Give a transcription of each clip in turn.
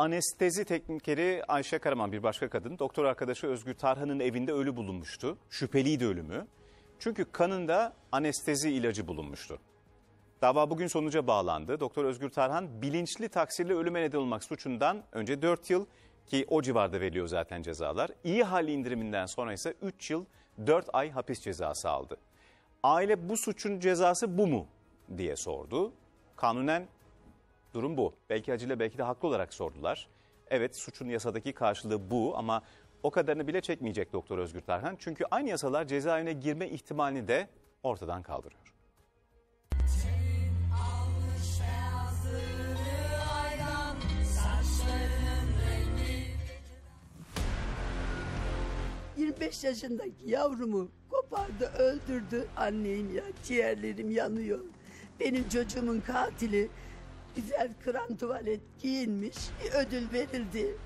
anestezi teknikeri Ayşe Karaman bir başka kadın doktor arkadaşı Özgür Tarhan'ın evinde ölü bulunmuştu. Şüpheliydi ölümü. Çünkü kanında anestezi ilacı bulunmuştu. Dava bugün sonuca bağlandı. Doktor Özgür Tarhan bilinçli taksirle ölüme neden olmak suçundan önce 4 yıl ki o civarda veriliyor zaten cezalar. İyi hal indiriminden sonra ise 3 yıl 4 ay hapis cezası aldı. Aile bu suçun cezası bu mu diye sordu. Kanunen Durum bu. Belki acile belki de haklı olarak sordular. Evet suçun yasadaki karşılığı bu ama o kadarını bile çekmeyecek Doktor Özgür Tarhan. Çünkü aynı yasalar cezaevine girme ihtimalini de ortadan kaldırıyor. ...25 yaşındaki yavrumu kopardı, öldürdü. Anneyim ya, ciğerlerim yanıyor. Benim çocuğumun katili güzel kıran tuvalet giyinmiş bir ödül verildi.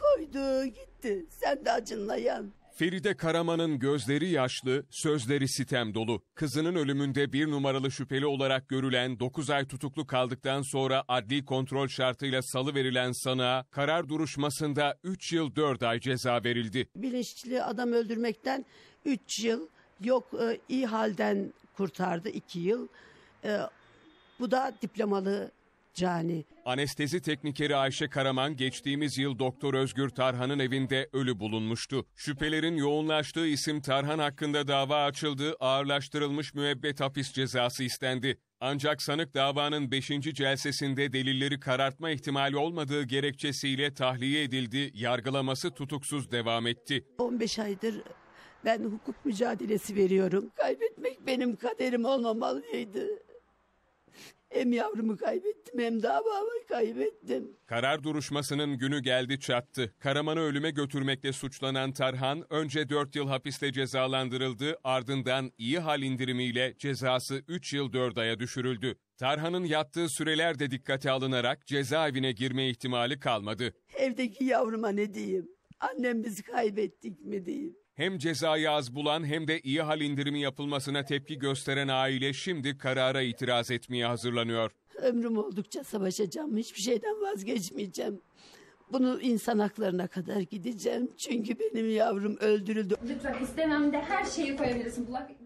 Koydu gitti sen de acınlayan Feride Karaman'ın gözleri yaşlı, sözleri sitem dolu. Kızının ölümünde bir numaralı şüpheli olarak görülen 9 ay tutuklu kaldıktan sonra adli kontrol şartıyla salı verilen sanığa karar duruşmasında 3 yıl 4 ay ceza verildi. Bilinçli adam öldürmekten 3 yıl, yok e, iyi halden kurtardı 2 yıl. E, bu da diplomalı cani. Anestezi teknikeri Ayşe Karaman geçtiğimiz yıl Doktor Özgür Tarhan'ın evinde ölü bulunmuştu. Şüphelerin yoğunlaştığı isim Tarhan hakkında dava açıldı, ağırlaştırılmış müebbet hapis cezası istendi. Ancak sanık davanın 5. celsesinde delilleri karartma ihtimali olmadığı gerekçesiyle tahliye edildi, yargılaması tutuksuz devam etti. 15 aydır ben hukuk mücadelesi veriyorum. Kaybetmek benim kaderim olmamalıydı. Hem yavrumu kaybettim hem davamı kaybettim. Karar duruşmasının günü geldi çattı. Karaman'ı ölüme götürmekle suçlanan Tarhan önce 4 yıl hapiste cezalandırıldı ardından iyi hal indirimiyle cezası 3 yıl 4 aya düşürüldü. Tarhan'ın yattığı süreler de dikkate alınarak cezaevine girme ihtimali kalmadı. Evdeki yavruma ne diyeyim? Annem bizi kaybettik mi diyeyim? Hem cezayı az bulan hem de iyi hal indirimi yapılmasına tepki gösteren aile şimdi karara itiraz etmeye hazırlanıyor. Ömrüm oldukça savaşacağım. Hiçbir şeyden vazgeçmeyeceğim. Bunu insan haklarına kadar gideceğim. Çünkü benim yavrum öldürüldü. Lütfen istemem de her şeyi koyabilirsin Bulak.